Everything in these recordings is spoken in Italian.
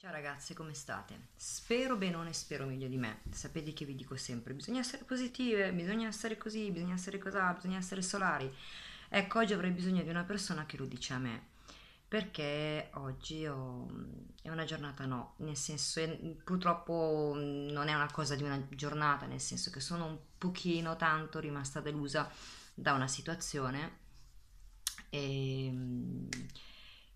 Ciao ragazze, come state? Spero benone, spero meglio di me. Sapete che vi dico sempre, bisogna essere positive, bisogna essere così, bisogna essere così, bisogna essere solari. Ecco, oggi avrei bisogno di una persona che lo dice a me, perché oggi ho... Mm, è una giornata no, nel senso, è... Mm, purtroppo mm, non è una cosa di una giornata, nel senso che sono un pochino tanto rimasta delusa da una situazione ehm, e...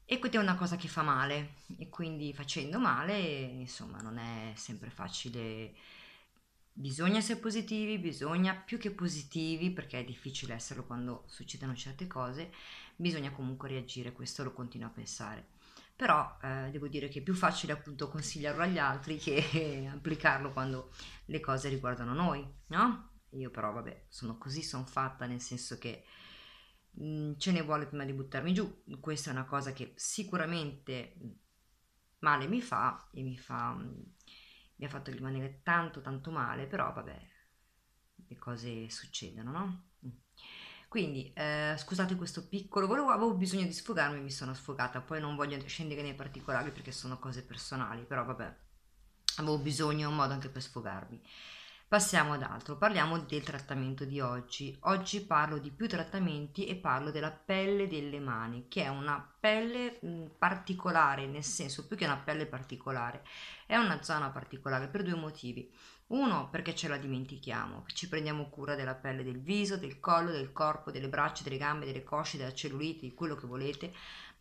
E questa è una cosa che fa male, quindi facendo male, insomma, non è sempre facile. Bisogna essere positivi, bisogna più che positivi, perché è difficile esserlo quando succedono certe cose, bisogna comunque reagire, questo lo continuo a pensare. Però eh, devo dire che è più facile appunto consigliarlo agli altri che applicarlo quando le cose riguardano noi, no? Io però vabbè, sono così, sono fatta, nel senso che mm, ce ne vuole prima di buttarmi giù. Questa è una cosa che sicuramente male mi fa e mi fa mi ha fatto rimanere tanto tanto male però vabbè le cose succedono no mm. quindi eh, scusate questo piccolo volevo avevo bisogno di sfogarmi mi sono sfogata poi non voglio scendere nei particolari perché sono cose personali però vabbè avevo bisogno un modo anche per sfogarmi Passiamo ad altro, parliamo del trattamento di oggi. Oggi parlo di più trattamenti e parlo della pelle delle mani, che è una pelle mm, particolare, nel senso più che una pelle particolare, è una zona particolare per due motivi. Uno, perché ce la dimentichiamo, ci prendiamo cura della pelle del viso, del collo, del corpo, delle braccia, delle gambe, delle cosce, della cellulite, di quello che volete,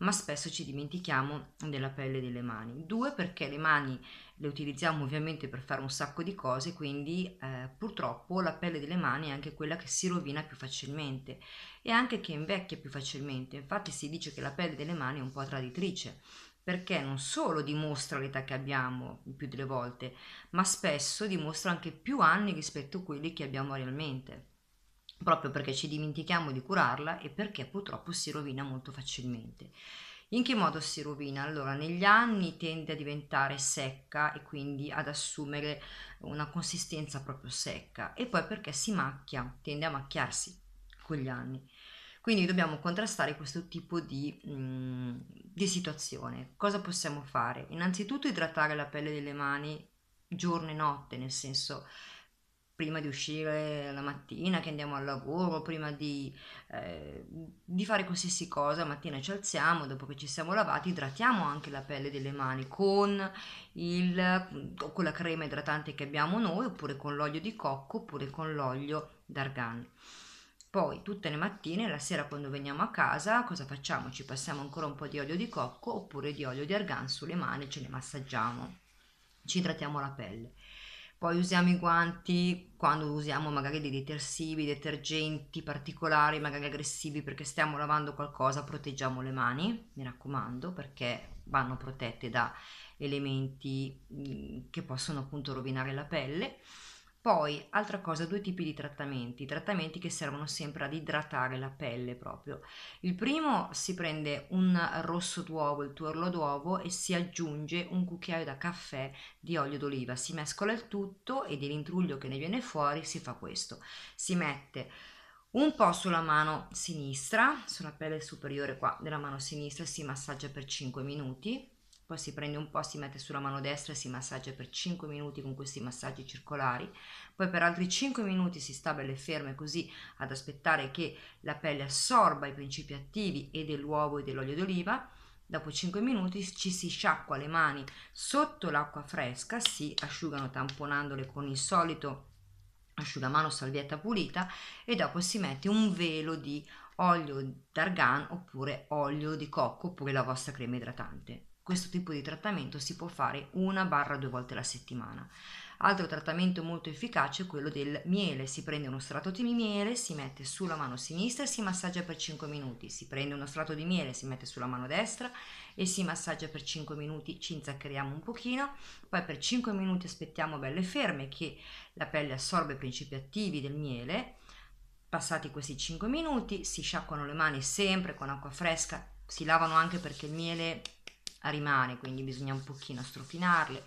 ma spesso ci dimentichiamo della pelle delle mani. Due, perché le mani le utilizziamo ovviamente per fare un sacco di cose, quindi eh, purtroppo la pelle delle mani è anche quella che si rovina più facilmente e anche che invecchia più facilmente. Infatti si dice che la pelle delle mani è un po' traditrice perché non solo dimostra l'età che abbiamo più delle volte, ma spesso dimostra anche più anni rispetto a quelli che abbiamo realmente proprio perché ci dimentichiamo di curarla e perché purtroppo si rovina molto facilmente. In che modo si rovina? Allora, negli anni tende a diventare secca e quindi ad assumere una consistenza proprio secca e poi perché si macchia, tende a macchiarsi con gli anni. Quindi dobbiamo contrastare questo tipo di, mh, mm, di situazione. Cosa possiamo fare? Innanzitutto idratare la pelle delle mani giorno e notte, nel senso prima di uscire la mattina, che andiamo al lavoro, prima di, eh, di, fare qualsiasi cosa, mattina ci alziamo, dopo che ci siamo lavati idratiamo anche la pelle delle mani con, il, con la crema idratante che abbiamo noi, oppure con l'olio di cocco, oppure con l'olio d'argan. Poi tutte le mattine, la sera quando veniamo a casa, cosa facciamo? Ci passiamo ancora un po' di olio di cocco oppure di olio di argan sulle mani, ce le massaggiamo, ci idratiamo la pelle. Poi usiamo i guanti quando usiamo magari dei detersivi, detergenti particolari, magari aggressivi perché stiamo lavando qualcosa, proteggiamo le mani, mi raccomando, perché vanno protette da elementi mm, che possono appunto rovinare la pelle. Poi, altra cosa, due tipi di trattamenti, trattamenti che servono sempre ad idratare la pelle proprio. Il primo si prende un rosso d'uovo, il tuorlo d'uovo e si aggiunge un cucchiaio da caffè di olio d'oliva, si mescola il tutto e dell'intruglio che ne viene fuori si fa questo. Si mette un po' sulla mano sinistra, sulla pelle superiore qua della mano sinistra si massaggia per 5 minuti poi si prende un po', si mette sulla mano destra e si massaggia per 5 minuti con questi massaggi circolari. Poi per altri 5 minuti si sta belle ferme così ad aspettare che la pelle assorba i principi attivi e dell'uovo e dell'olio d'oliva. Dopo 5 minuti ci si sciacqua le mani sotto l'acqua fresca, si asciugano tamponandole con il solito asciugamano salvietta pulita e dopo si mette un velo di olio d'argan oppure olio di cocco oppure la vostra crema idratante. Questo tipo di trattamento si può fare una barra due volte alla settimana. Altro trattamento molto efficace è quello del miele. Si prende uno strato di miele, si mette sulla mano sinistra e si massaggia per 5 minuti. Si prende uno strato di miele, si mette sulla mano destra e si massaggia per 5 minuti, ci inzaccheriamo un pochino, poi per 5 minuti aspettiamo belle ferme che la pelle assorbe i principi attivi del miele. Passati questi 5 minuti si sciacquano le mani sempre con acqua fresca, si lavano anche perché il miele rimane, quindi bisogna un pochino strofinarle.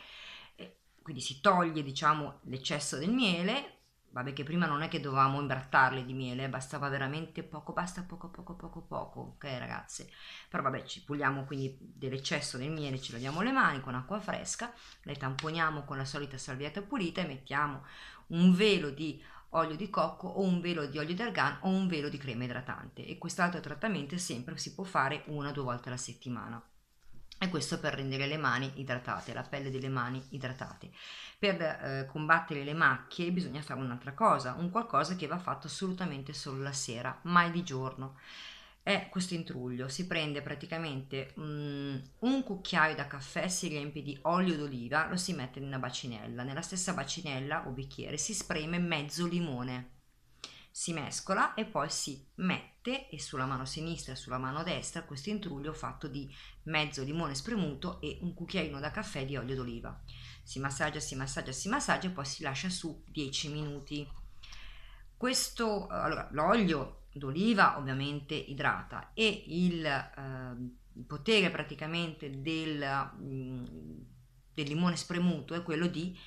E quindi si toglie, diciamo, l'eccesso del miele. Vabbè che prima non è che dovevamo imbrattarle di miele, eh, bastava veramente poco, basta poco, poco, poco, poco, ok ragazze? Però vabbè, ci puliamo quindi dell'eccesso del miele, ci laviamo le mani con acqua fresca, le tamponiamo con la solita salvietta pulita e mettiamo un velo di olio di cocco o un velo di olio d'argan o un velo di crema idratante e quest'altro trattamento sempre si può fare una o due volte alla settimana e questo per rendere le mani idratate, la pelle delle mani idratate. Per eh, combattere le macchie bisogna fare un'altra cosa, un qualcosa che va fatto assolutamente solo la sera, mai di giorno. È questo intruglio, si prende praticamente um, un cucchiaio da caffè, si riempie di olio d'oliva, lo si mette in una bacinella, nella stessa bacinella o bicchiere si spreme mezzo limone si mescola e poi si mette e sulla mano sinistra e sulla mano destra questo intruglio fatto di mezzo limone spremuto e un cucchiaino da caffè di olio d'oliva. Si massaggia, si massaggia, si massaggia e poi si lascia su 10 minuti. Questo, allora, l'olio d'oliva ovviamente idrata e il eh, potere praticamente del, mm, del limone spremuto è quello di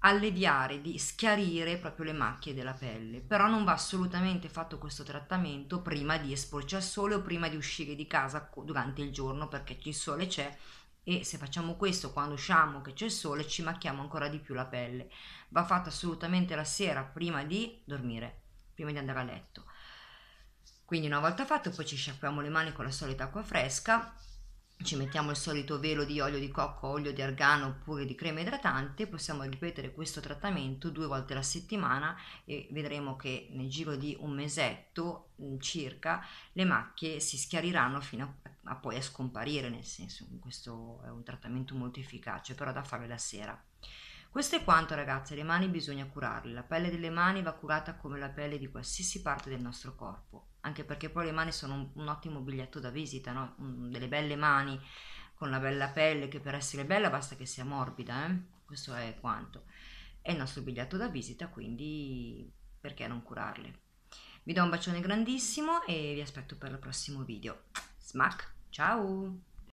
alleviare, di schiarire proprio le macchie della pelle, però non va assolutamente fatto questo trattamento prima di esporci al sole o prima di uscire di casa durante il giorno perché il sole c'è e se facciamo questo quando usciamo che c'è il sole ci macchiamo ancora di più la pelle. Va fatto assolutamente la sera prima di dormire, prima di andare a letto. Quindi una volta fatto poi ci sciacquiamo le mani con la solita acqua fresca ci mettiamo il solito velo di olio di cocco, olio di argano oppure di crema idratante, possiamo ripetere questo trattamento due volte alla settimana e vedremo che nel giro di un mesetto mm, circa le macchie si schiariranno fino a, a poi a scomparire, nel senso questo è un trattamento molto efficace, però da fare la sera. Questo è quanto ragazze, le mani bisogna curarle, la pelle delle mani va curata come la pelle di qualsiasi parte del nostro corpo, anche perché poi le mani sono un, un ottimo biglietto da visita, no? Mm, delle belle mani con la bella pelle che per essere bella basta che sia morbida, eh? questo è quanto. È il nostro biglietto da visita, quindi perché non curarle? Vi do un bacione grandissimo e vi aspetto per il prossimo video. Smack, ciao!